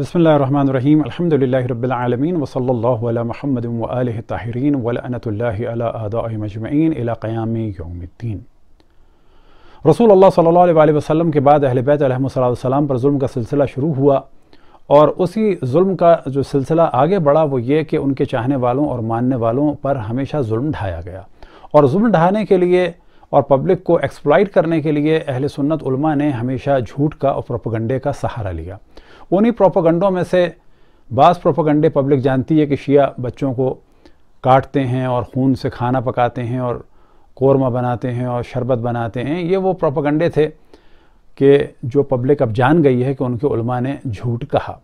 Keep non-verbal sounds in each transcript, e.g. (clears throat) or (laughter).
बसमीम अलहमदिल्लाबीन वसल महमद ताहरीन वलानतमजमैन अलाक़याम यौमद्दीन रसूल अल्लाह सल्ला के बाद अहल बैतम पर म का सिलसिला शुरू हुआ और उसी जुल्म का जो सिलसिला आगे बढ़ा वो ये कि उनके चाहने वालों और मानने वालों पर हमेशा जुल्म ढाया गया और जुल्म ढाने के लिए और पब्लिक को एक्सप्लाइट करने के लिए अहल सुन्नत ने हमेशा झूठ का और प्रोपगंडे का सहारा लिया उन्हीं प्रोपोगंडों में से बास प्रोपोगंडे पब्लिक जानती है कि शिया बच्चों को काटते हैं और खून से खाना पकाते हैं और कौरमा बनाते हैं और शरबत बनाते हैं ये वो प्रोपोगंडे थे कि जो पब्लिक अब जान गई है कि उनके उलमा ने झूठ कहा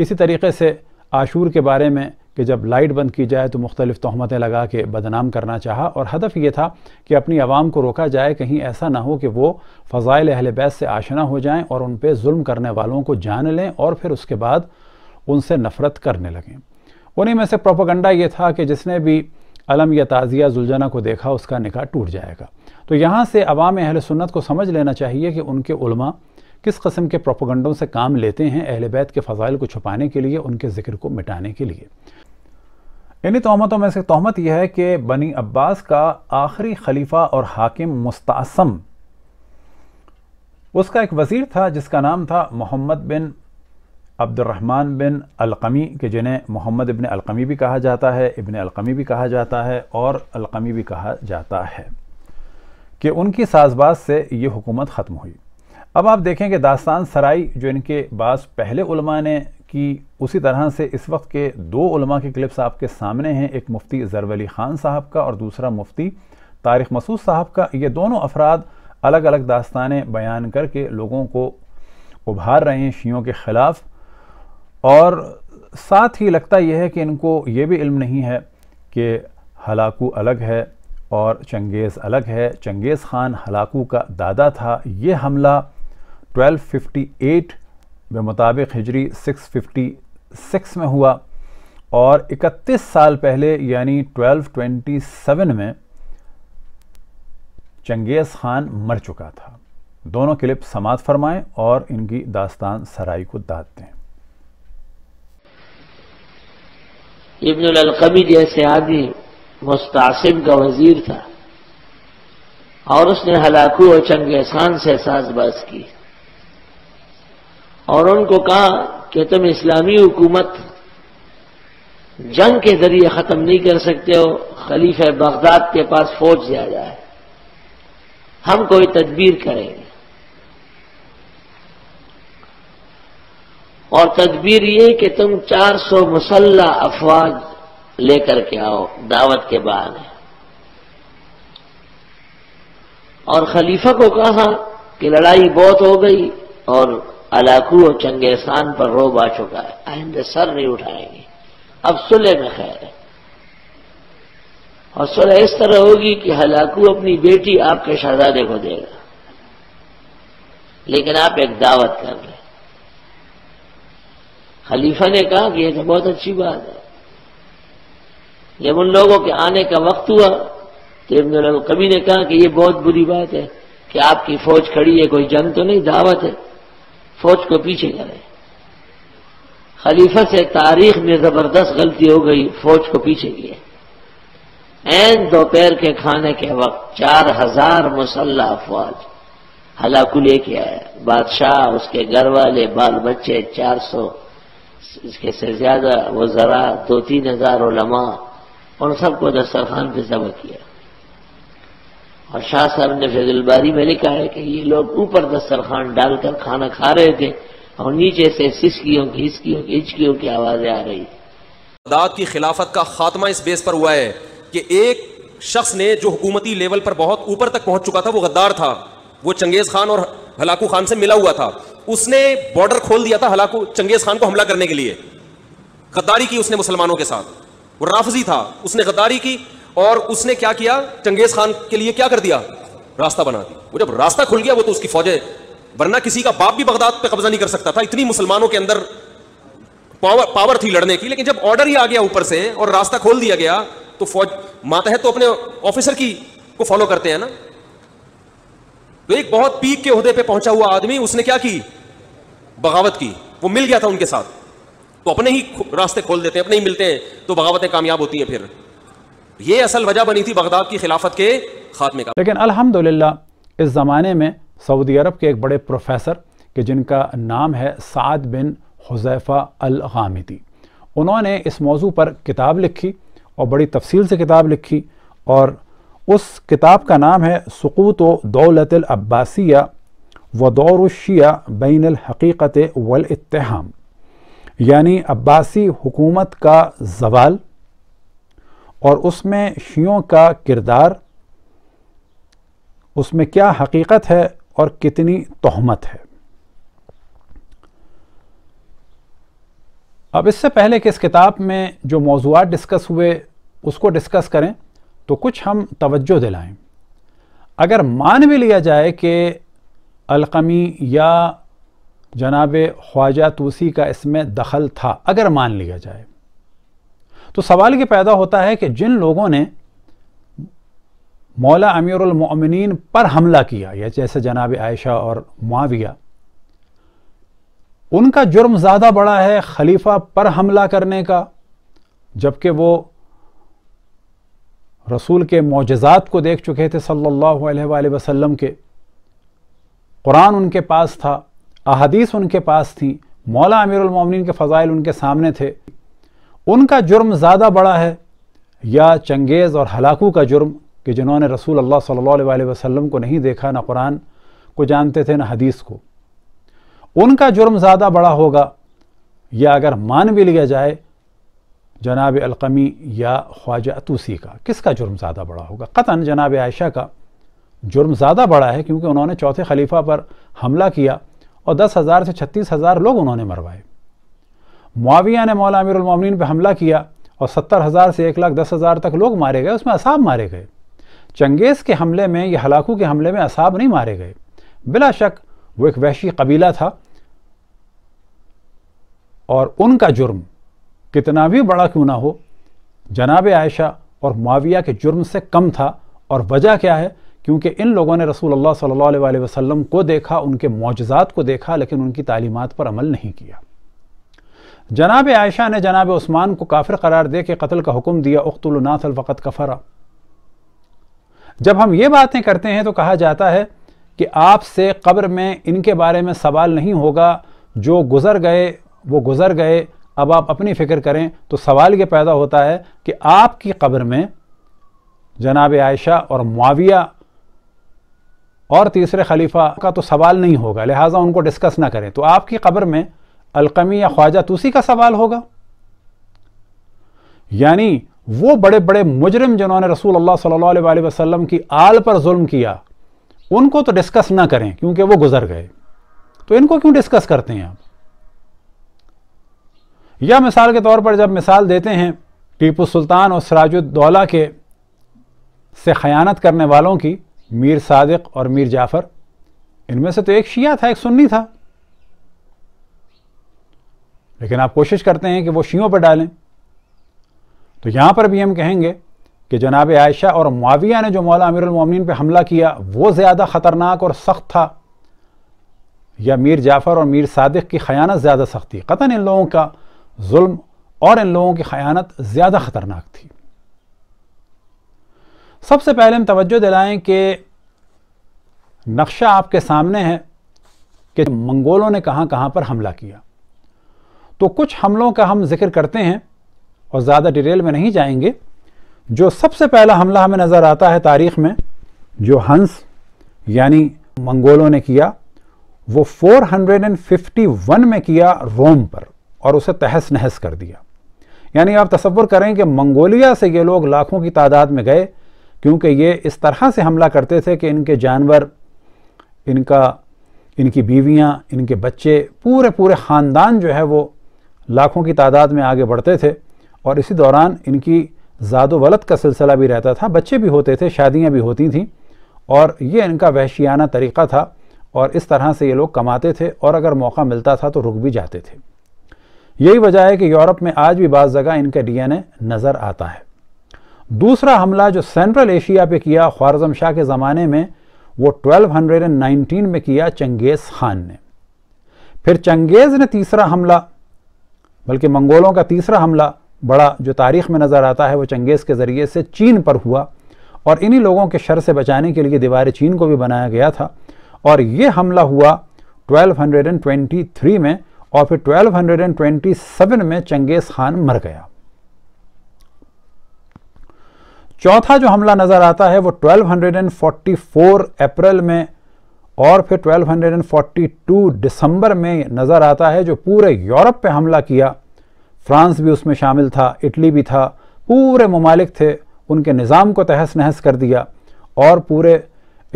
इसी तरीके से आशूर के बारे में कि जब लाइट बंद की जाए तो मुख्तलिफ तहमतें लगा के बदनाम करना चाहा और हदफ ये था कि अपनी आवाम को रोका जाए कहीं ऐसा ना हो कि वो फ़ज़ाइल अहल बैत से आशना हो जाएँ और उन पर जुल्म करने वालों को जान लें और फिर उसके बाद उनसे नफ़रत करने लगें उन्हीं में से प्रोपोगंडा ये था कि जिसने भी अलम या ताज़िया जुलझना को देखा उसका निकाह टूट जाएगा तो यहाँ से अवाम अहल सुन्नत को समझ लेना चाहिए कि उनके उलमा किस कस्म के प्रोपोगंडों से काम लेते हैं अहल बैत के फ़ज़ाइल को छुपाने के लिए उनके ज़िक्र को मिटाने के लिए इन्हीं तोहमतों में से तोहमत यह है कि बनी अब्बास का आखिरी खलीफा और हाकिम मुस्तासम उसका एक वज़ीर था जिसका नाम था मोहम्मद बिन अब्दुलरहमान बिन अलकमी के जिन्हें मोहम्मद इबन अलकमी भी कहा जाता है इबन अलकमी भी कहा जाता है और अलकमी भी कहा जाता है कि उनकी साजबाज से ये हुकूमत ख़त्म हुई अब आप देखें कि दास्तान सराई जो इनके बाद पहले उलमा ने कि उसी तरह से इस वक्त के दो उलमा के क्लिप्स आपके सामने हैं एक मुफ्ती जरवली ख़ान साहब का और दूसरा मुफ्ती तारिक मसूद साहब का ये दोनों अफराद अलग अलग दास्तानें बयान करके लोगों को उभार रहे हैं शीयों के ख़िलाफ़ और साथ ही लगता यह है कि इनको ये भी इल्म नहीं है कि हलाकू अलग है और चंगेज़ अलग है चंगेज़ ख़ान हलाकू का दादा था ये हमला 1258 बेमुताबिक हिजरी 656 में हुआ और 31 साल पहले यानी 1227 में चंगेज़ खान मर चुका था दोनों क्लिप समात फरमाएं और इनकी दास्तान सराई को दाद दें इबनकमी जैसे आदि मुस्तासिम का वजीर था और उसने हलाकू और चंगेज खान से साजबाज की और उनको कहा कि तुम इस्लामी हुकूमत जंग के जरिए ख़त्म नहीं कर सकते हो खलीफ बगदाद के पास फौज ज्यादा है हम कोई तदबीर करेंगे और तदबीर ये कि तुम 400 मुसल्ला अफवाज लेकर के आओ दावत के बाद और खलीफा को कहा कि लड़ाई बहुत हो गई और अलाकू और स्थान पर रोब आ चुका है आहिंदे सर नहीं उठाएंगे अब सुलह में खैर है और सुलह इस तरह होगी कि हलाकू अपनी बेटी आपके शहजादे को देगा लेकिन आप एक दावत कर रहे खलीफा ने कहा कि यह तो बहुत अच्छी बात है जब उन लोगों के आने का वक्त हुआ तो इब्न कभी ने कहा कि यह बहुत बुरी बात है कि आपकी फौज खड़ी है कोई जंग तो नहीं दावत है फौज को पीछे करें खलीफा से तारीख में जबरदस्त गलती हो गई फौज को पीछे किए एन दोपहर के खाने के वक्त चार हजार मुसल्ला अफवाज हलाकू लेके आया बादशाह उसके घर वाले बाल बच्चे चार सौ इसके से ज्यादा वो जरा दो तीन हजार ओलमा उन सबको दस्तरखान पे जमा किया और शाह साहब ने फैजलबारी में लिखा है कि ये लोग ऊपर दस्तरखान डालकर खाना खा रहे थे और नीचे से सिस्कियों की हिस्कियों की हिचकियों की आवाजें आ रही दाद की खिलाफत का खात्मा इस बेस पर हुआ है कि एक शख्स ने जो हुकूमती लेवल पर बहुत ऊपर तक पहुंच चुका था वो गद्दार था वो चंगेज खान और हलाकू खान से मिला हुआ था उसने बॉर्डर खोल दिया था हलाकू चंगेज खान को हमला करने के लिए गद्दारी की उसने मुसलमानों के साथ वो राफजी था उसने गद्दारी की और उसने क्या किया चंगेज खान के लिए क्या कर दिया रास्ता बना दिया वो जब रास्ता खुल गया वो तो उसकी फौजें वरना किसी का बाप भी बगदाद पे कब्जा नहीं कर सकता था इतनी मुसलमानों के अंदर पावर पावर थी लड़ने की लेकिन जब ऑर्डर ही आ गया ऊपर से और रास्ता खोल दिया गया तो फौज मातहत तो अपने ऑफिसर की को फॉलो करते हैं ना तो एक बहुत पीक के उहदे पे पहुंचा हुआ आदमी उसने क्या की बगावत की वो मिल गया था उनके साथ तो अपने ही रास्ते खोल देते हैं अपने ही मिलते हैं तो बगावतें कामयाब होती हैं फिर ये असल वजह बनी थी बगदाद की खिलाफत के खात्मे का लेकिन अल्हम्दुलिल्लाह इस ज़माने में सऊदी अरब के एक बड़े प्रोफेसर के जिनका नाम है साद बिन हुजैफ़ा अल गामिदी उन्होंने इस मौजू पर किताब लिखी और बड़ी तफसील से किताब लिखी और उस किताब का नाम है सुकूत व दौलत अब्बासिया व दौर दौरशिया बैन हकीक़त वल इत्तेहाम यानी अब्बासी हुकूमत का जवाल और उसमें शियों का किरदार उसमें क्या हकीकत है और कितनी तहमत है अब इससे पहले कि इस किताब में जो मौजूद डिस्कस हुए उसको डिस्कस करें तो कुछ हम तवज्जो दिलाएं अगर मान भी लिया जाए कि अलकमी या जनाब ख्वाजा तूसी का इसमें दखल था अगर मान लिया जाए तो सवाल ये पैदा होता है कि जिन लोगों ने मौला अमीरमिन पर हमला किया या जैसे जनाब आयशा और माविया उनका जुर्म ज़्यादा बड़ा है खलीफा पर हमला करने का जबकि वो रसूल के मोजात को देख चुके थे सल्लल्लाहु अलैहि वसल्लम के कुरान उनके पास था अहदीस उनके पास थी मौला अमीरमिन के फ़ज़ाइल उनके सामने थे उनका जुर्म ज़्यादा बड़ा है या चंगेज़ और हलाकू का जुर्म कि जिन्होंने रसूल अल्लाह सल्लल्लाहु अलैहि वसल्लम को नहीं देखा ना कुरान को जानते थे ना हदीस को उनका जुर्म ज़्यादा बड़ा होगा या अगर मान भी लिया जाए जनाब अलकमी या ख्वाजा अतूसी का किसका जुर्म ज़्यादा बड़ा होगा कतन जनाब आयशा का जुर्म ज़्यादा बड़ा है क्योंकि उन्होंने चौथे खलीफा पर हमला किया और दस हज़ार से छत्तीस हज़ार लोग उन्होंने मरवाए मुआविया ने मौला अमीर उलमिन पर हमला किया और सत्तर हज़ार से एक लाख दस हज़ार तक लोग मारे गए उसमें असाब मारे गए चंगेज़ के हमले में या हलाकू के हमले में असाब नहीं मारे गए बिला शक वो एक वैशी कबीला था और उनका जुर्म कितना भी बड़ा क्यों ना हो जनाब आयशा और माविया के जुर्म से कम था और वजह क्या है क्योंकि इन लोगों ने रसूल अल्लाह सल्लल्लाहु अलैहि वसल्लम को देखा उनके मुआजात को देखा लेकिन उनकी तालीमत पर अमल नहीं किया जनाब आयशा ने जनाब उस्मान को काफिर करार दे के कत्ल का हुक्म दिया उख्तुलनाथल वक़त कफरा जब हम ये बातें करते हैं तो कहा जाता है कि आपसे कब्र में इनके बारे में सवाल नहीं होगा जो गुज़र गए वो गुज़र गए अब आप अपनी फ़िक्र करें तो सवाल ये पैदा होता है कि आपकी कब्र में जनाब आयशा और मुआविया और तीसरे खलीफा का तो सवाल नहीं होगा लिहाजा उनको डिस्कस ना करें तो आपकी कब्र में अलकमी या ख्वाजा तूसी का सवाल होगा यानी वो बड़े बड़े मुजरिम जिन्होंने रसूल अल्लाह सल्लल्लाहु अलैहि वसल्लम की आल पर जुल्म किया उनको तो डिस्कस ना करें क्योंकि वो गुजर गए तो इनको क्यों डिस्कस करते हैं आप या मिसाल के तौर पर जब मिसाल देते हैं टीपू सुल्तान और सराजुद्दौला के से खयानत करने वालों की मीर सादिक और मीर जाफ़र इनमें से तो एक शिया था एक सुन्नी था लेकिन आप कोशिश करते हैं कि वो शीयों पर डालें तो यहाँ पर भी हम कहेंगे कि जनाब आयशा और माविया ने जो मौला अमीरमिन पर हमला किया वो ज़्यादा ख़तरनाक और सख्त था या मीर जाफ़र और मीर सादिक की खयानत ज़्यादा सख्त थी क़तन इन लोगों का जुल्म और इन लोगों की खयानत ज़्यादा ख़तरनाक थी सबसे पहले हम तवज्जो दिलाएं कि नक्शा आपके सामने है कि मंगोलों ने कहां कहां पर हमला किया तो कुछ हमलों का हम जिक्र करते हैं और ज़्यादा डिटेल में नहीं जाएंगे जो सबसे पहला हमला हमें नज़र आता है तारीख में जो हंस यानी मंगोलों ने किया वो 451 में किया रोम पर और उसे तहस नहस कर दिया यानी आप तस्वुर करें कि मंगोलिया से ये लोग लाखों की तादाद में गए क्योंकि ये इस तरह से हमला करते थे कि इनके जानवर इनका इनकी बीवियाँ इनके बच्चे पूरे पूरे ख़ानदान जो है वो लाखों की तादाद में आगे बढ़ते थे और इसी दौरान इनकी ज़ादो वलत का सिलसिला भी रहता था बच्चे भी होते थे शादियाँ भी होती थीं और ये इनका वहशियाना तरीक़ा था और इस तरह से ये लोग कमाते थे और अगर मौका मिलता था तो रुक भी जाते थे यही वजह है कि यूरोप में आज भी बाज़ जगह इनका डीएनए नज़र आता है दूसरा हमला जो सेंट्रल एशिया पे किया ख्वारजम शाह के ज़माने में वो 1219 में किया चंगेज़ खान ने फिर चंगेज़ ने तीसरा हमला बल्कि मंगोलों का तीसरा हमला बड़ा जो तारीख में नज़र आता है वो चंगेज़ के ज़रिए से चीन पर हुआ और इन्हीं लोगों के शर से बचाने के लिए दीवार चीन को भी बनाया गया था और ये हमला हुआ 1223 में और फिर 1227 में चंगेज़ खान मर गया चौथा जो हमला नज़र आता है वो 1244 अप्रैल में और फिर 1242 दिसंबर में नज़र आता है जो पूरे यूरोप पे हमला किया फ्रांस भी उसमें शामिल था इटली भी था पूरे ममालिक थे उनके निज़ाम को तहस नहस कर दिया और पूरे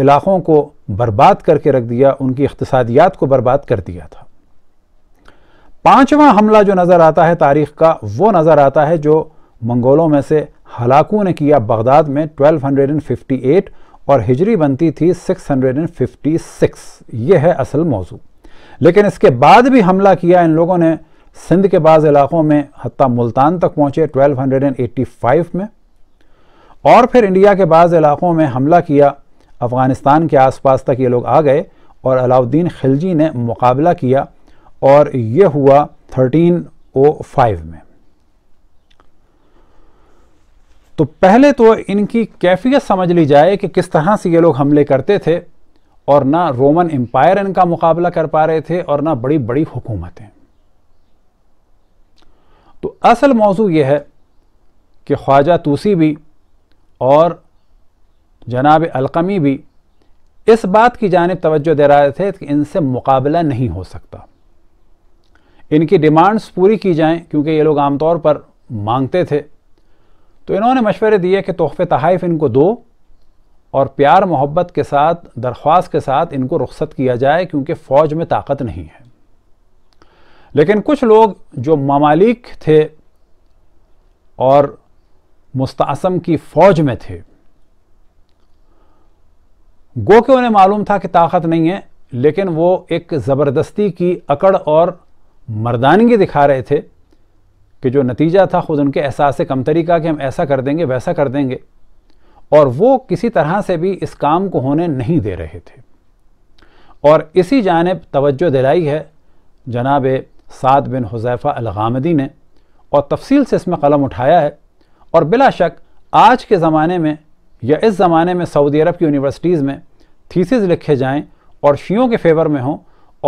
इलाक़ों को बर्बाद करके रख दिया उनकी इकतसादियात को बर्बाद कर दिया था पांचवा हमला जो नज़र आता है तारीख़ का वो नज़र आता है जो मंगोलों में से हलाकू ने किया बगदाद में 1258 और हिजरी बनती थी 656 ये है असल मौजू लेकिन इसके बाद भी हमला किया इन लोगों ने सिंध के बाद इलाक़ों में हती मुल्तान तक पहुँचे 1285 में और फिर इंडिया के बाद इलाक़ों में हमला किया अफ़गानिस्तान के आसपास तक ये लोग आ गए और अलाउद्दीन खिलजी ने मुकाबला किया और ये हुआ 1305 में तो पहले तो इनकी कैफियत समझ ली जाए कि किस तरह से ये लोग हमले करते थे और ना रोमन एम्पायर इनका मुकाबला कर पा रहे थे और ना बड़ी बड़ी हुकूमतें तो असल मौजू यह है कि ख्वाजा तूसी भी और जनाब अलकमी भी इस बात की जानब तवज्जो दे रहे थे कि इनसे मुकाबला नहीं हो सकता इनकी डिमांड्स पूरी की जाएं क्योंकि ये लोग आमतौर पर मांगते थे तो इन्होंने मशवरे दिए कि तोहफ़े तहाइफ इनको दो और प्यार मोहब्बत के साथ दरख्वास्त के साथ इनको रुख्सत किया जाए क्योंकि फ़ौज में ताकत नहीं है लेकिन कुछ लोग जो ममालिक थे और मुस्तासम की फ़ौज में थे गो के उन्हें मालूम था कि ताकत नहीं है लेकिन वो एक ज़बरदस्ती की अकड़ और मर्दानगी दिखा रहे थे कि जो नतीजा था ख़ुद उनके एहसास कम तरीका कि हम ऐसा कर देंगे वैसा कर देंगे और वो किसी तरह से भी इस काम को होने नहीं दे रहे थे और इसी जानब तवज्जो दिलाई है जनाब साद बिन हुजैफ़ा अलगामदी ने और तफसील से इसमें कलम उठाया है और बिला शक आज के ज़माने में या इस ज़माने में सऊदी अरब की यूनिवर्सिटीज़ में थीसिस लिखे जाएं और शीयों के फेवर में हों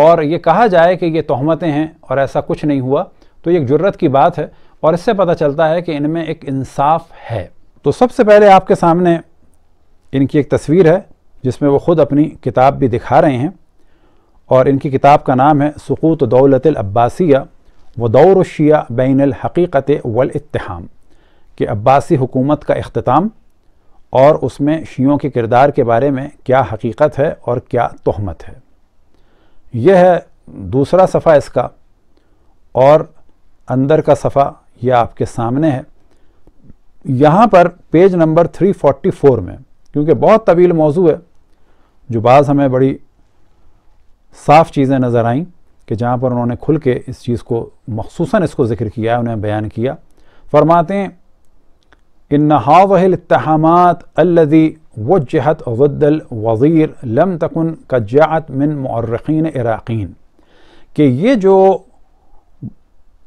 और ये कहा जाए कि ये तहमतें हैं और ऐसा कुछ नहीं हुआ तो ये एक ज़रूरत की बात है और इससे पता चलता है कि इनमें एक इंसाफ है तो सबसे पहले आपके सामने इनकी एक तस्वीर है जिसमें वो ख़ुद अपनी किताब भी दिखा रहे हैं और इनकी किताब का नाम है सकूत दौलत अब्बासिया व दौर शिया बैन हकीक़त इतहाम कि अब्बासी हुकूमत का अख्ताम और उसमें शियों के किरदार के बारे में क्या हकीकत है और क्या तहमत है यह है दूसरा सफ़ा इसका और अंदर का सफ़ा यह आपके सामने है यहाँ पर पेज नंबर 344 में क्योंकि बहुत तवील मौजू है जो बाज़ हमें बड़ी साफ़ चीज़ें नज़र आईं कि जहाँ पर उन्होंने खुल के इस चीज़ को मखसूस इसको ज़िक्र किया उन्हें बयान किया फरमाते हैं इन नहावहलतहमात अल्लदी व जहत वद्दल वज़ीर लम तकन कजात मिन मर्रकिन इराक़ीन कि ये जो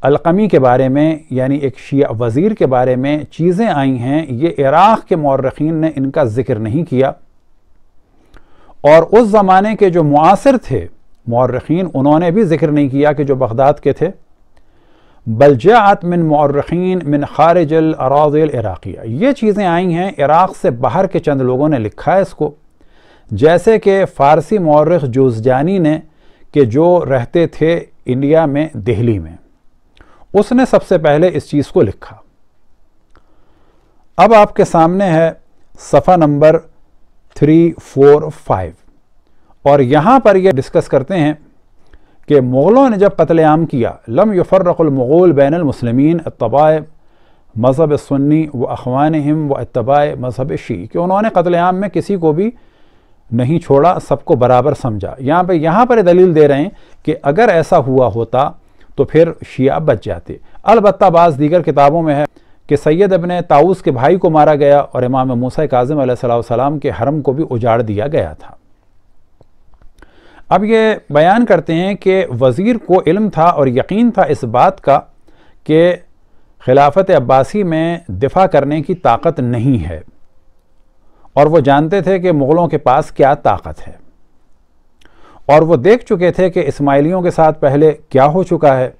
अलकमी के बारे में यानी एक शिया वज़ीर के बारे में चीज़ें आई हैं ये इराक़ के मौरखीन ने इनका ज़िक्र नहीं किया और उस ज़माने के जो मुआसर थे मौरखीन उन्होंने भी ज़िक्र नहीं किया कि जो बगदाद के थे बलजात मिन मौरखीन मिन खारजल अराजल इराक़िया ये चीज़ें आई हैं इराक़ से बाहर के चंद लोगों ने लिखा है इसको जैसे कि फ़ारसी मौरख जोजानी ने कि जो रहते थे इंडिया में दिल्ली में उसने सबसे पहले इस चीज को लिखा अब आपके सामने है सफा नंबर थ्री फोर फाइव और यहाँ पर यह डिस्कस करते हैं कि मुग़लों ने जब कतलेआम किया लम मुगोल बैन मुसलमिन अतबाए मज़हब सुन्नी व अखवान हिम व अतबा मज़हब शी कि उन्होंने कतलेआम में किसी को भी नहीं छोड़ा सबको बराबर समझा यहाँ पर यहाँ पर दलील दे रहे हैं कि अगर ऐसा हुआ होता तो फिर शिया बच जाते अलबत् बाज़ दीगर किताबों में है कि सैयद अबन ताऊस के भाई को मारा गया और इमाम मूसा काजम सलाम के हरम को भी उजाड़ दिया गया था अब ये बयान करते हैं कि वज़ीर को इल्म था और यकीन था इस बात का कि खिलाफत अब्बासी में दिफा करने की ताकत नहीं है और वो जानते थे कि मुग़लों के पास क्या ताकत है और वो देख चुके थे कि इस्माइलियों के साथ पहले क्या हो चुका है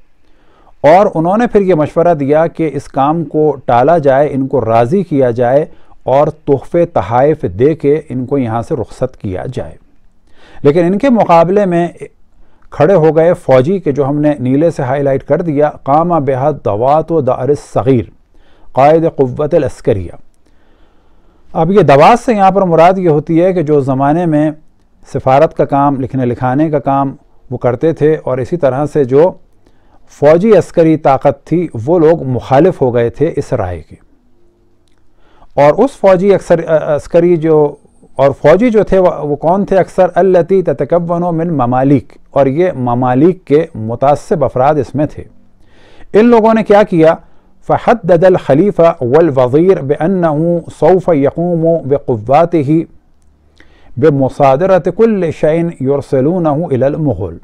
और उन्होंने फिर ये मशवरा दिया कि इस काम को टाला जाए इनको राज़ी किया जाए और तोहफ़े तहाइफ दे के इनको यहाँ से रुख्सत किया जाए लेकिन इनके मुकाबले में खड़े हो गए फ़ौजी के जो हमने नीले से हाईलाइट कर दिया कामा बेहद दवात व दार सग़ीर कायद क़वत अस्करिया अब ये दवात से यहाँ पर मुराद ये होती है कि जो ज़माने में सफ़ारत का काम लिखने लिखाने का काम वो करते थे और इसी तरह से जो फ़ौजी अस्करी ताकत थी वो लोग मुखालिफ हो गए थे इस राय के और उस फौजी अक्सर अस्करी जो और फौजी जो थे वो कौन थे अक्सर अल्लती तकवन मिन ममालिक और ये ममालिक के मुतासब अफराद इसमें थे इन लोगों ने क्या किया फ़हद खलीफ़ा वल वज़ीर सौफ़ यकूम बवात ही كل شيء يرسلونه إلى المغول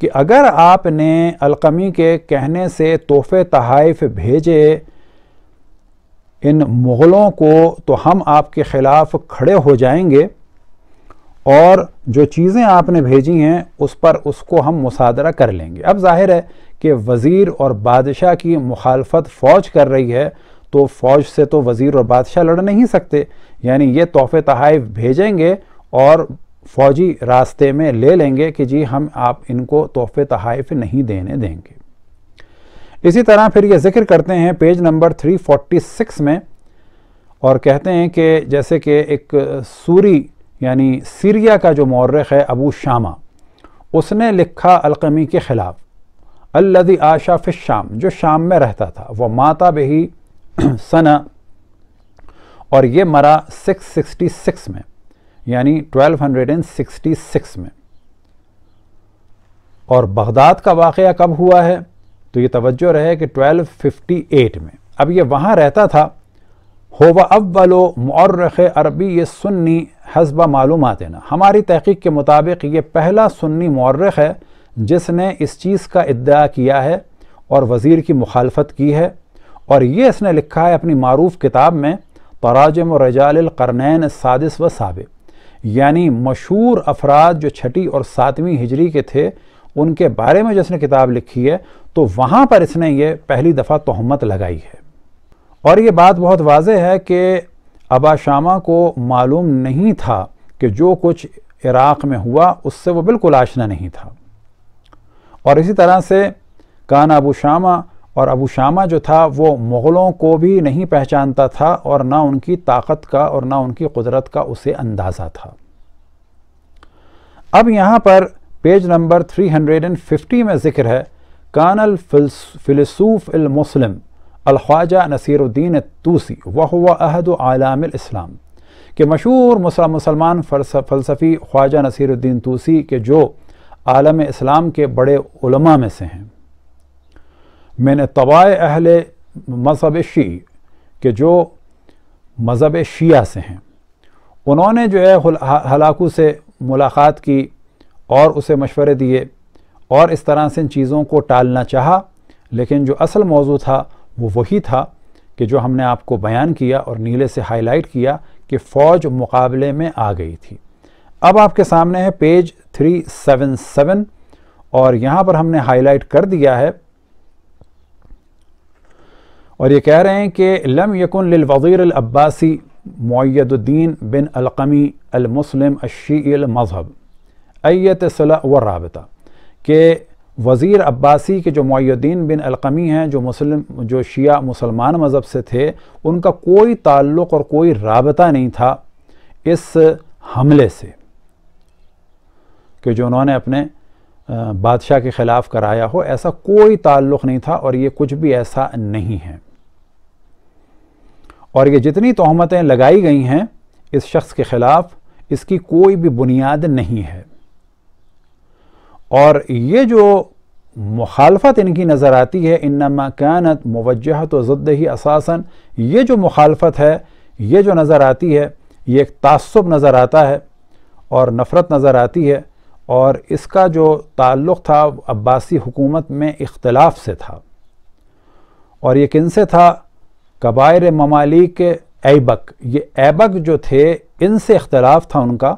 कि अगर आपने अलकमी के कहने से तोहफ़े तहाइफ भेजे इन मुग़लों को तो हम आपके ख़िलाफ़ खड़े हो जाएंगे और जो चीज़ें आपने भेजी हैं उस पर उसको हम मुसादरा कर लेंगे अब जाहिर है कि वज़ीर और बादशाह की मुखालफत फ़ौज कर रही है तो फ़ौज से तो वज़ीर और बादशाह लड़ नहीं सकते यानी ये तोहफ़े तहाइफ भेजेंगे और फौजी रास्ते में ले लेंगे कि जी हम आप इनको तोहफे तहाइफ नहीं देने देंगे इसी तरह फिर ये जिक्र करते हैं पेज नंबर 346 में और कहते हैं कि जैसे कि एक सूरी यानी सीरिया का जो मौरख है अबू शामा उसने लिखा अलकमी के ख़िलाफ़ अल्लदी आशा फिर शाम जो शाम में रहता था वह माता बही (clears throat) सना और ये मरा 666 में यानी 1266 में और बगदाद का वाक़ कब हुआ है तो ये तवज्जो रहे कि 1258 में अब ये वहाँ रहता था होवा अव्वलो मौरख अरबी ये सुन्नी हसब मालूम ना हमारी तहकीक के मुताबिक ये पहला सुन्नी मर्रख है जिसने इस चीज़ का इद्दा किया है और वज़ीर की मुखालफत की है और ये इसने लिखा है अपनी मरूफ किताब में तराजम रजाल करनैन सादिस व सबक़ यानी मशहूर अफराद जो छठी और सातवीं हिजरी के थे उनके बारे में जिसने किताब लिखी है तो वहाँ पर इसने ये पहली दफ़ा तहमत लगाई है और ये बात बहुत वाज है कि अबा शामा को मालूम नहीं था कि जो कुछ इराक़ में हुआ उससे वो बिल्कुल आशना नहीं था और इसी तरह से कान अबू शामा और अबू शामा जो था वो मुग़लों को भी नहीं पहचानता था और ना उनकी ताकत का और ना उनकी कुदरत का उसे अंदाज़ा था अब यहाँ पर पेज नंबर 350 में ज़िक्र है कानल फ़िलसूफ़ मुस्लिम अलख्वाजा नसीरुद्दीन तूसी वह अहद आलाम इस्लाम के मशहूर मुसलमान फ़लसफ़ी ख्वाजा नसीरुद्दीन तूसी के जो आलम इस्लाम के बड़े उलमा में से हैं मैंने तबाह अहल मज़हब शी के जो मज़हब शिया से हैं उन्होंने जो है हलाकू से मुलाकात की और उसे मशवरे दिए और इस तरह से इन चीज़ों को टालना चाहा लेकिन जो असल मौजू था वो वही था कि जो हमने आपको बयान किया और नीले से हाईलाइट किया कि फ़ौज मुकाबले में आ गई थी अब आपके सामने है पेज 377 और यहाँ पर हमने हाईलाइट कर दिया है और ये कह रहे हैं कि लम यकुन अल अब्बासी मैदुद्दीन बिन अलकमी अलमुस्लिम मज़हब अयत सला व रबता के वज़ीर अब्बासी के जो मैद्दीन बिन अलकमी हैं जो मुस्लिम जो शिया मुसलमान मज़हब से थे उनका कोई ताल्लुक़ और कोई रबता नहीं था इस हमले से कि जो उन्होंने अपने बादशाह के ख़िलाफ़ कराया हो ऐसा कोई ताल्लुक़ नहीं था और ये कुछ भी ऐसा नहीं है और ये जितनी तहमतें लगाई गई हैं इस शख्स के ख़िलाफ़ इसकी कोई भी बुनियाद नहीं है और ये जो मुखालफत इनकी नज़र आती है इन मकानत कानत मुवजह तो ज़द ही असासन ये जो मुखालफत है ये जो नज़र आती है ये एक तसब नज़र आता है और नफ़रत नज़र आती है और इसका जो ताल्लुक़ था अब्बासी हुकूमत में इख्तलाफ से था और ये किन से था कबायर ममालिक ऐबक ये ऐबक जो थे इनसे इख्तलाफ था उनका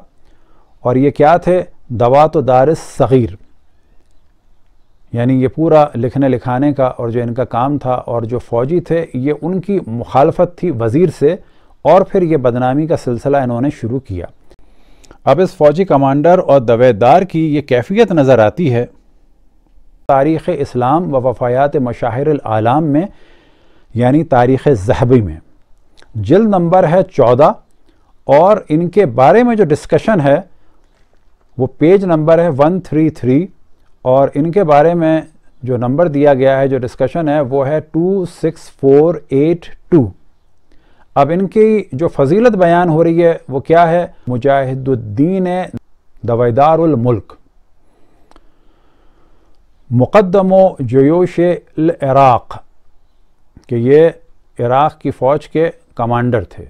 और ये क्या थे दवा तो दार सग़ीर यानी ये पूरा लिखने लिखाने का और जो इनका काम था और जो फ़ौजी थे ये उनकी मुखालफत थी वज़ीर से और फिर ये बदनामी का सिलसिला इन्होंने शुरू किया अब इस फ़ौजी कमांडर और दवेदार की ये कैफियत नज़र आती है तारीख़ इस्लाम व वफ़ायात मशाहर आलाम में यानी तारीख़ जहबी में जल्द नंबर है चौदह और इनके बारे में जो डिस्कशन है वो पेज नंबर है वन थ्री थ्री और इनके बारे में जो नंबर दिया गया है जो डिस्कशन है वो है two six four eight two अब इनकी जो फजीलत बयान हो रही है वो क्या है मुजाहिदुद्दीन दवादारुल मुल्क मुकदम जोश इराक़ कि ये इराक़ की फ़ौज के कमांडर थे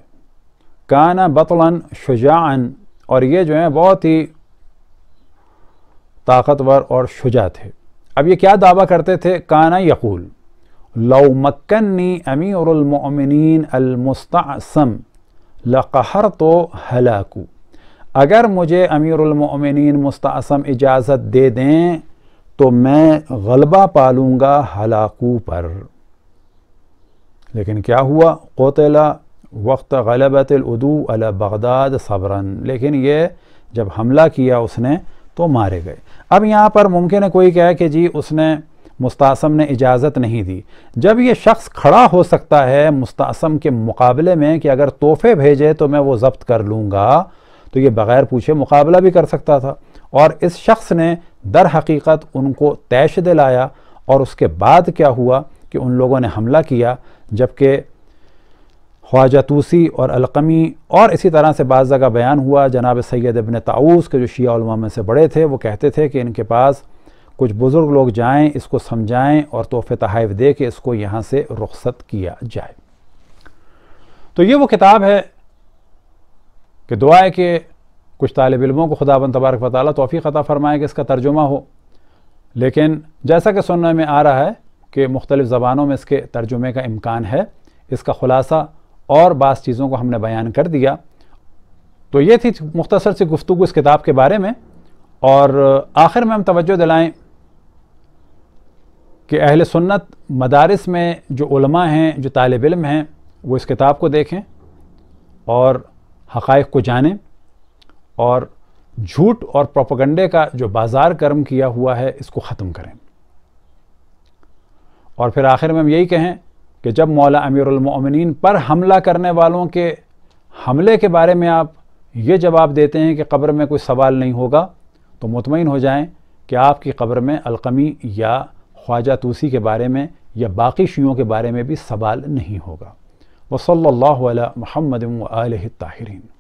काना बतलन शुजान और ये जो हैं बहुत ही ताकतवर और शुजा थे अब ये क्या दावा करते थे काना यकूल लव मक्कनी अमीरमिन अलमुस्तम लहर तो हलाकू अगर मुझे अमीरमिन मुस्तम इजाज़त दे दें तो मैं गलबा पालूँगा हलाकू पर लेकिन क्या हुआ कोतला वक्त उदू अला बगदाद सबरन लेकिन ये जब हमला किया उसने तो मारे गए अब यहाँ पर मुमकिन है कोई कहे कि जी उसने मुस्तासम ने इजाज़त नहीं दी जब ये शख्स खड़ा हो सकता है मुस्तासम के मुकाबले में कि अगर तोहफे भेजे तो मैं वो जब्त कर लूँगा तो ये बग़ैर पूछे मुकाबला भी कर सकता था और इस शख्स ने दर हकीकत उनको तैश दिलाया और उसके बाद क्या हुआ कि उन लोगों ने हमला किया जबकि ख्वाजा तूसी और अलकमी और इसी तरह से बाज़ जगह बयान हुआ जनाब सैद इबन ताऊस के जो शिया में से बड़े थे वो कहते थे कि इनके पास कुछ बुज़ुर्ग लोग जाएं इसको समझाएँ और तोहफ़े तहाइफ दे के इसको यहाँ से रुख्सत किया जाए तो ये वो किताब है कि दुआ है कि कुछ तालब इलमों को खुदा बन तबारक वाली तोफ़ी ख़ता फ़रमाए कि इसका तर्जुमा हो लेकिन जैसा कि सुनने में आ रहा है कि मुख्तलिफ़ ज़बानों में इसके तर्जुमे का इम्कान है इसका ख़ुलासा और बास चीज़ों को हमने बयान कर दिया तो ये थी मुख्तसर सी गुफ्तु इस किताब के बारे में और आखिर में हम तवज्जो दिलाएँ कि अहल सुन्नत मदारस में जो उलमा हैं जो तालब इम हैं वो इस किताब को देखें और हक़ को जानें और झूठ और प्रोपगंडे का जो बाज़ार कर्म किया हुआ है इसको ख़त्म करें और फिर आखिर में हम यही कहें कि जब मौला अमीरमिन पर हमला करने वालों के हमले के बारे में आप ये जवाब देते हैं कि कब्र में कोई सवाल नहीं होगा तो मुतमिन हो जाएं कि आपकी कब्र में अलकमी या ख्वाजा तूसी के बारे में या बाकी शियों के बारे में भी सवाल नहीं होगा वसल्ला महमद आल ताहरीन